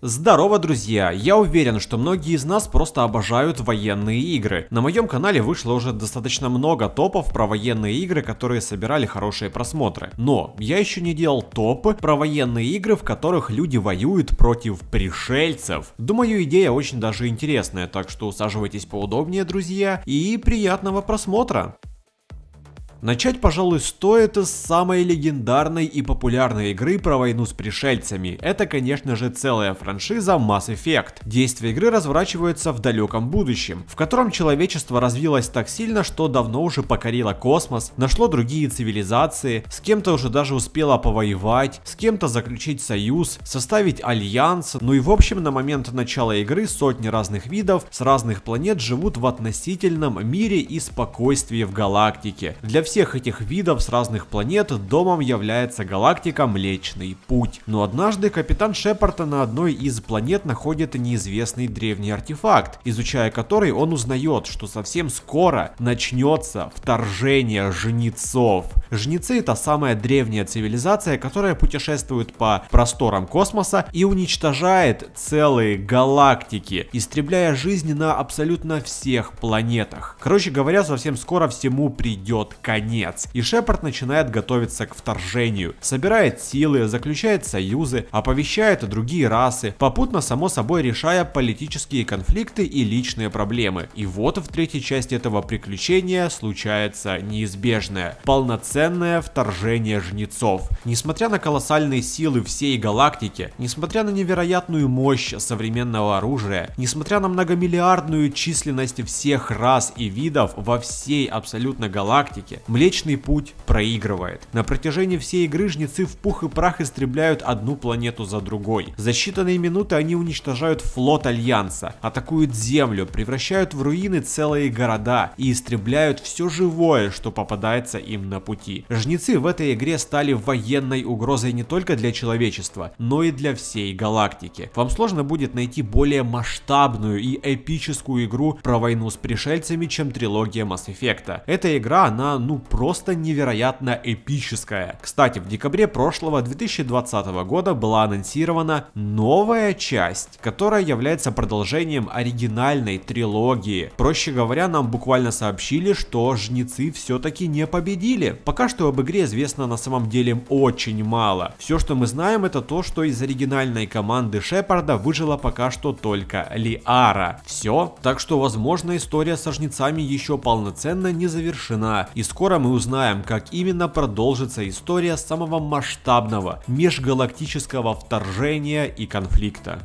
Здорово, друзья! Я уверен, что многие из нас просто обожают военные игры. На моем канале вышло уже достаточно много топов про военные игры, которые собирали хорошие просмотры. Но я еще не делал топы про военные игры, в которых люди воюют против пришельцев. Думаю, идея очень даже интересная, так что усаживайтесь поудобнее, друзья, и приятного просмотра! Начать, пожалуй, стоит с самой легендарной и популярной игры про войну с пришельцами. Это, конечно же, целая франшиза Mass Effect. Действие игры разворачивается в далеком будущем, в котором человечество развилось так сильно, что давно уже покорило космос, нашло другие цивилизации, с кем-то уже даже успело повоевать, с кем-то заключить союз, составить альянс, ну и в общем на момент начала игры сотни разных видов с разных планет живут в относительном мире и спокойствии в галактике. Для всех этих видов с разных планет домом является галактика Млечный Путь. Но однажды капитан Шепарда на одной из планет находит неизвестный древний артефакт, изучая который он узнает, что совсем скоро начнется вторжение жнецов. Жнецы это самая древняя цивилизация, которая путешествует по просторам космоса и уничтожает целые галактики, истребляя жизнь на абсолютно всех планетах. Короче говоря, совсем скоро всему придет конец конец. И Шепард начинает готовиться к вторжению, собирает силы, заключает союзы, оповещает другие расы, попутно само собой решая политические конфликты и личные проблемы. И вот в третьей части этого приключения случается неизбежное, полноценное вторжение жнецов. Несмотря на колоссальные силы всей галактики, несмотря на невероятную мощь современного оружия, несмотря на многомиллиардную численность всех рас и видов во всей абсолютно галактике, Млечный Путь проигрывает. На протяжении всей игры жнецы в пух и прах истребляют одну планету за другой. За считанные минуты они уничтожают флот Альянса, атакуют Землю, превращают в руины целые города и истребляют все живое, что попадается им на пути. Жнецы в этой игре стали военной угрозой не только для человечества, но и для всей галактики. Вам сложно будет найти более масштабную и эпическую игру про войну с пришельцами, чем трилогия Mass Effect. Эта игра, она, ну, просто невероятно эпическая. Кстати, в декабре прошлого 2020 года была анонсирована новая часть, которая является продолжением оригинальной трилогии. Проще говоря, нам буквально сообщили, что жнецы все-таки не победили. Пока что об игре известно на самом деле очень мало. Все, что мы знаем, это то, что из оригинальной команды Шепарда выжила пока что только Лиара. Все. Так что, возможно, история со жнецами еще полноценно не завершена. И скоро Скоро мы узнаем, как именно продолжится история самого масштабного межгалактического вторжения и конфликта.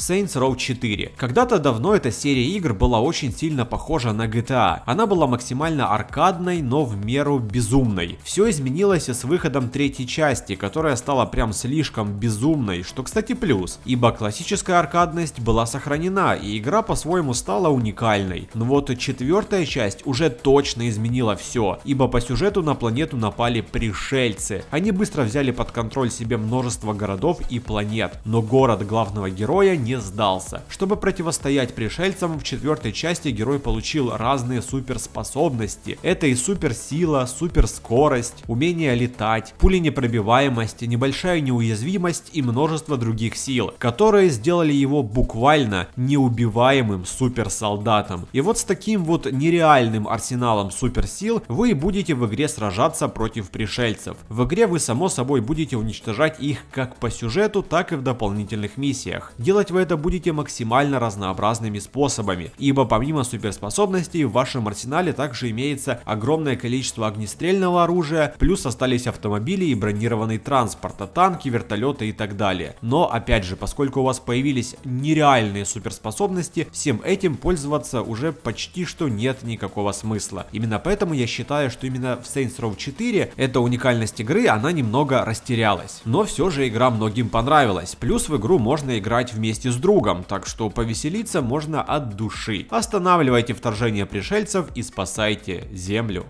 Saints Row 4. Когда-то давно эта серия игр была очень сильно похожа на GTA. Она была максимально аркадной, но в меру безумной. Все изменилось с выходом третьей части, которая стала прям слишком безумной, что, кстати, плюс, ибо классическая аркадность была сохранена, и игра по-своему стала уникальной. Но вот четвертая часть уже точно изменила все, ибо по сюжету на планету напали пришельцы. Они быстро взяли под контроль себе множество городов и планет, но город главного героя не не сдался. Чтобы противостоять пришельцам, в четвертой части герой получил разные суперспособности. Это и суперсила, суперскорость, умение летать, пуленепробиваемость, небольшая неуязвимость и множество других сил, которые сделали его буквально неубиваемым суперсолдатом. И вот с таким вот нереальным арсеналом суперсил вы будете в игре сражаться против пришельцев. В игре вы само собой будете уничтожать их как по сюжету, так и в дополнительных миссиях. Делать в это будете максимально разнообразными способами, ибо помимо суперспособностей в вашем арсенале также имеется огромное количество огнестрельного оружия, плюс остались автомобили и бронированный транспорт, а танки, вертолеты и так далее. Но опять же, поскольку у вас появились нереальные суперспособности, всем этим пользоваться уже почти что нет никакого смысла. Именно поэтому я считаю, что именно в Saints Row 4 эта уникальность игры, она немного растерялась. Но все же игра многим понравилась, плюс в игру можно играть вместе вместе с другом, так что повеселиться можно от души. Останавливайте вторжение пришельцев и спасайте Землю.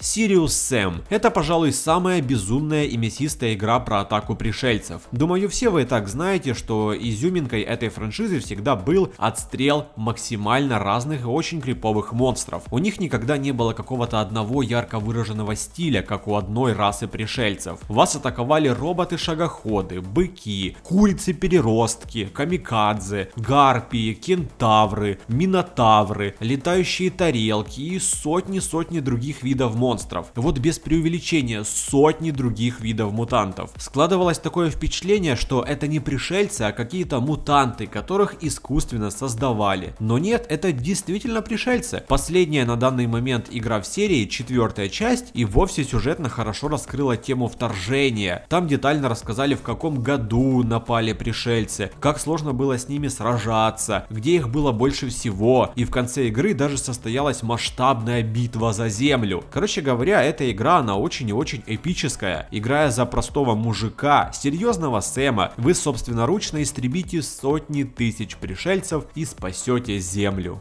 Сириус Сэм. Это, пожалуй, самая безумная и мясистая игра про атаку пришельцев. Думаю, все вы и так знаете, что изюминкой этой франшизы всегда был отстрел максимально разных и очень криповых монстров. У них никогда не было какого-то одного ярко выраженного стиля, как у одной расы пришельцев. Вас атаковали роботы-шагоходы, быки, курицы-переростки, камикадзе, гарпии, кентавры, минотавры, летающие тарелки и сотни-сотни других видов монстров монстров, вот без преувеличения сотни других видов мутантов. Складывалось такое впечатление, что это не пришельцы, а какие-то мутанты, которых искусственно создавали. Но нет, это действительно пришельцы. Последняя на данный момент игра в серии, четвертая часть, и вовсе сюжетно хорошо раскрыла тему вторжения. Там детально рассказали, в каком году напали пришельцы, как сложно было с ними сражаться, где их было больше всего, и в конце игры даже состоялась масштабная битва за землю. Короче Короче говоря, эта игра, она очень и очень эпическая. Играя за простого мужика, серьезного Сэма, вы собственноручно истребите сотни тысяч пришельцев и спасете Землю.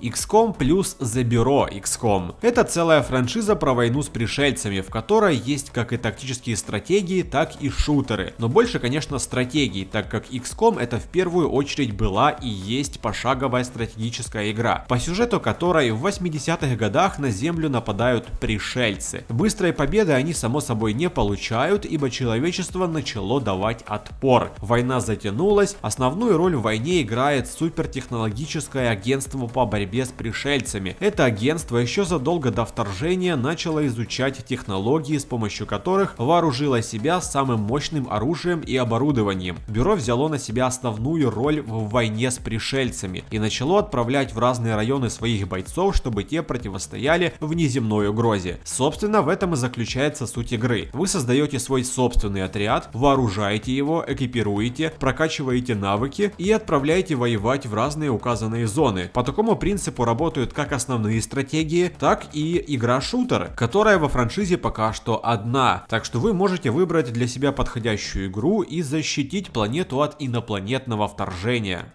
XCOM плюс The Bureau XCOM. Это целая франшиза про войну с пришельцами, в которой есть как и тактические стратегии, так и шутеры. Но больше, конечно, стратегий, так как XCOM это в первую очередь была и есть пошаговая стратегическая игра, по сюжету которой в 80-х годах на Землю нападают пришельцы. Быстрой победы они само собой не получают, ибо человечество начало давать отпор. Война затянулась, основную роль в войне играет супертехнологическое агентство по борьбе борьбе с пришельцами. Это агентство еще задолго до вторжения начало изучать технологии, с помощью которых вооружило себя самым мощным оружием и оборудованием. Бюро взяло на себя основную роль в войне с пришельцами и начало отправлять в разные районы своих бойцов, чтобы те противостояли внеземной угрозе. Собственно, в этом и заключается суть игры. Вы создаете свой собственный отряд, вооружаете его, экипируете, прокачиваете навыки и отправляете воевать в разные указанные зоны. По такому принципу принципу работают как основные стратегии, так и игра-шутеры, которая во франшизе пока что одна. Так что вы можете выбрать для себя подходящую игру и защитить планету от инопланетного вторжения.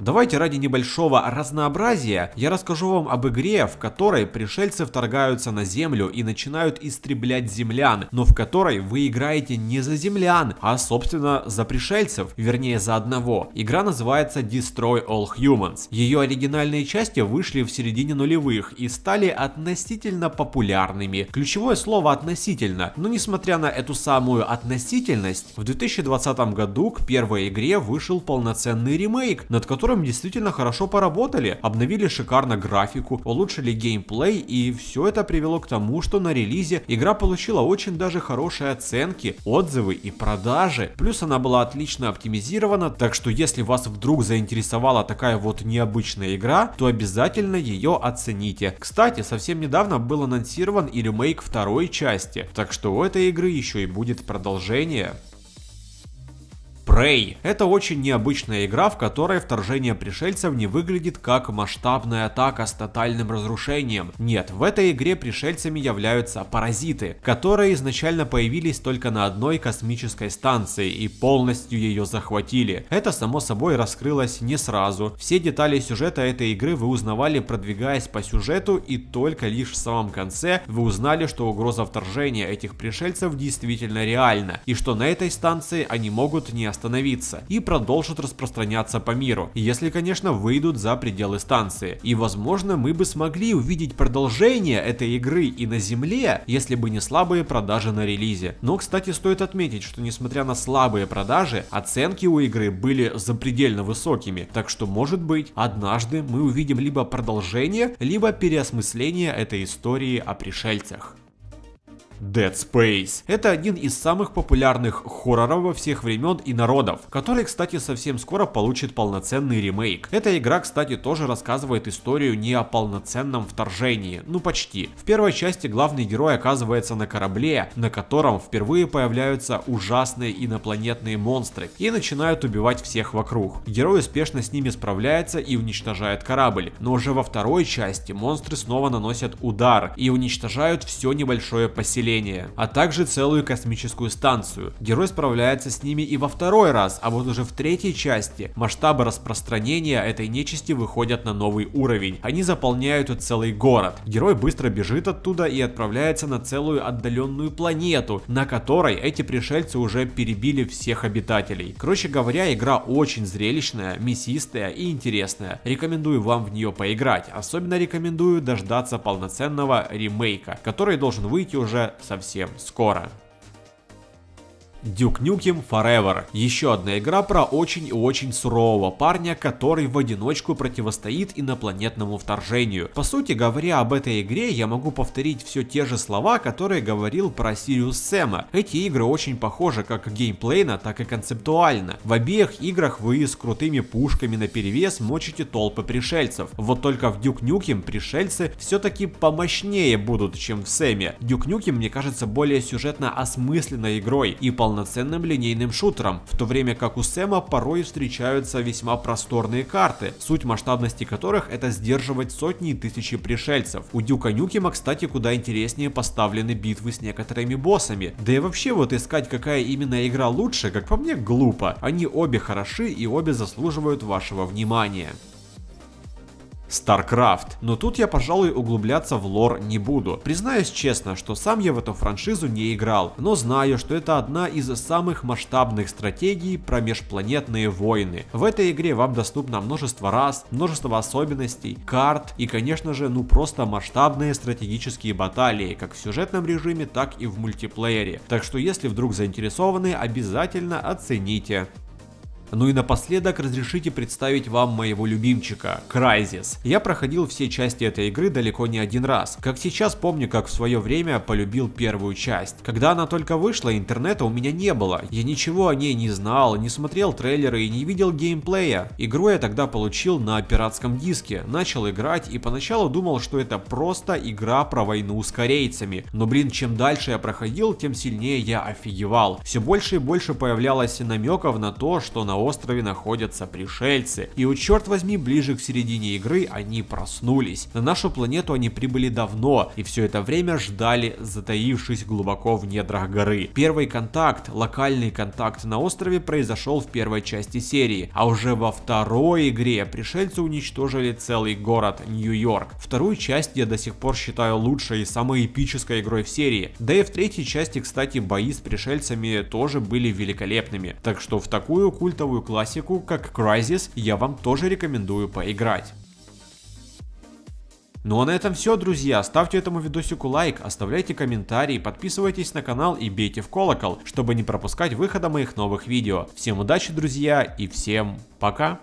Давайте ради небольшого разнообразия я расскажу вам об игре, в которой пришельцы вторгаются на землю и начинают истреблять землян, но в которой вы играете не за землян, а собственно за пришельцев, вернее за одного. Игра называется Destroy All Humans. Ее оригинальные части вышли в середине нулевых и стали относительно популярными. Ключевое слово относительно, но несмотря на эту самую относительность, в 2020 году к первой игре вышел полноценный ремейк, над которым которым действительно хорошо поработали, обновили шикарно графику, улучшили геймплей и все это привело к тому, что на релизе игра получила очень даже хорошие оценки, отзывы и продажи. Плюс она была отлично оптимизирована, так что если вас вдруг заинтересовала такая вот необычная игра, то обязательно ее оцените. Кстати, совсем недавно был анонсирован и ремейк второй части, так что у этой игры еще и будет продолжение. Prey. Это очень необычная игра, в которой вторжение пришельцев не выглядит как масштабная атака с тотальным разрушением. Нет, в этой игре пришельцами являются паразиты, которые изначально появились только на одной космической станции и полностью ее захватили. Это само собой раскрылось не сразу. Все детали сюжета этой игры вы узнавали, продвигаясь по сюжету, и только лишь в самом конце вы узнали, что угроза вторжения этих пришельцев действительно реальна, и что на этой станции они могут не остаться остановиться и продолжат распространяться по миру, если, конечно, выйдут за пределы станции. И, возможно, мы бы смогли увидеть продолжение этой игры и на Земле, если бы не слабые продажи на релизе. Но, кстати, стоит отметить, что несмотря на слабые продажи, оценки у игры были запредельно высокими, так что, может быть, однажды мы увидим либо продолжение, либо переосмысление этой истории о пришельцах. Dead Space. Это один из самых популярных хорроров во всех времен и народов, который, кстати, совсем скоро получит полноценный ремейк. Эта игра, кстати, тоже рассказывает историю не о полноценном вторжении, ну почти. В первой части главный герой оказывается на корабле, на котором впервые появляются ужасные инопланетные монстры и начинают убивать всех вокруг. Герой успешно с ними справляется и уничтожает корабль, но уже во второй части монстры снова наносят удар и уничтожают все небольшое поселение населения, а также целую космическую станцию. Герой справляется с ними и во второй раз, а вот уже в третьей части масштабы распространения этой нечисти выходят на новый уровень. Они заполняют целый город. Герой быстро бежит оттуда и отправляется на целую отдаленную планету, на которой эти пришельцы уже перебили всех обитателей. Короче говоря, игра очень зрелищная, мясистая и интересная. Рекомендую вам в нее поиграть. Особенно рекомендую дождаться полноценного ремейка, который должен выйти уже совсем скоро. Duke Nukem Forever. Еще одна игра про очень и очень сурового парня, который в одиночку противостоит инопланетному вторжению. По сути, говоря об этой игре, я могу повторить все те же слова, которые говорил про Сириус Сэма. Эти игры очень похожи как геймплейно, так и концептуально. В обеих играх вы с крутыми пушками на перевес мочите толпы пришельцев. Вот только в Duke Nukem пришельцы все-таки помощнее будут, чем в Сэме. Duke Nukem, мне кажется, более сюжетно осмысленной игрой и полноценной полноценным линейным шутером, в то время как у Сэма порой встречаются весьма просторные карты, суть масштабности которых это сдерживать сотни и тысячи пришельцев. У Дюка Нюкима, кстати, куда интереснее поставлены битвы с некоторыми боссами. Да и вообще вот искать, какая именно игра лучше, как по мне, глупо. Они обе хороши и обе заслуживают вашего внимания. StarCraft. Но тут я, пожалуй, углубляться в лор не буду. Признаюсь честно, что сам я в эту франшизу не играл, но знаю, что это одна из самых масштабных стратегий про межпланетные войны. В этой игре вам доступно множество рас, множество особенностей, карт и, конечно же, ну просто масштабные стратегические баталии, как в сюжетном режиме, так и в мультиплеере. Так что если вдруг заинтересованы, обязательно оцените. Ну и напоследок разрешите представить вам моего любимчика, Crysis. Я проходил все части этой игры далеко не один раз. Как сейчас помню, как в свое время полюбил первую часть. Когда она только вышла, интернета у меня не было. Я ничего о ней не знал, не смотрел трейлеры и не видел геймплея. Игру я тогда получил на пиратском диске, начал играть и поначалу думал, что это просто игра про войну с корейцами. Но блин, чем дальше я проходил, тем сильнее я офигевал. Все больше и больше появлялось намеков на то, что на на острове находятся пришельцы. И у черт возьми, ближе к середине игры они проснулись. На нашу планету они прибыли давно и все это время ждали, затаившись глубоко в недрах горы. Первый контакт, локальный контакт на острове произошел в первой части серии, а уже во второй игре пришельцы уничтожили целый город Нью-Йорк. Вторую часть я до сих пор считаю лучшей и самой эпической игрой в серии. Да и в третьей части, кстати, бои с пришельцами тоже были великолепными. Так что в такую культовую жанровую классику, как Crysis, я вам тоже рекомендую поиграть. Ну а на этом все, друзья. Ставьте этому видосику лайк, оставляйте комментарии, подписывайтесь на канал и бейте в колокол, чтобы не пропускать выхода моих новых видео. Всем удачи, друзья, и всем пока!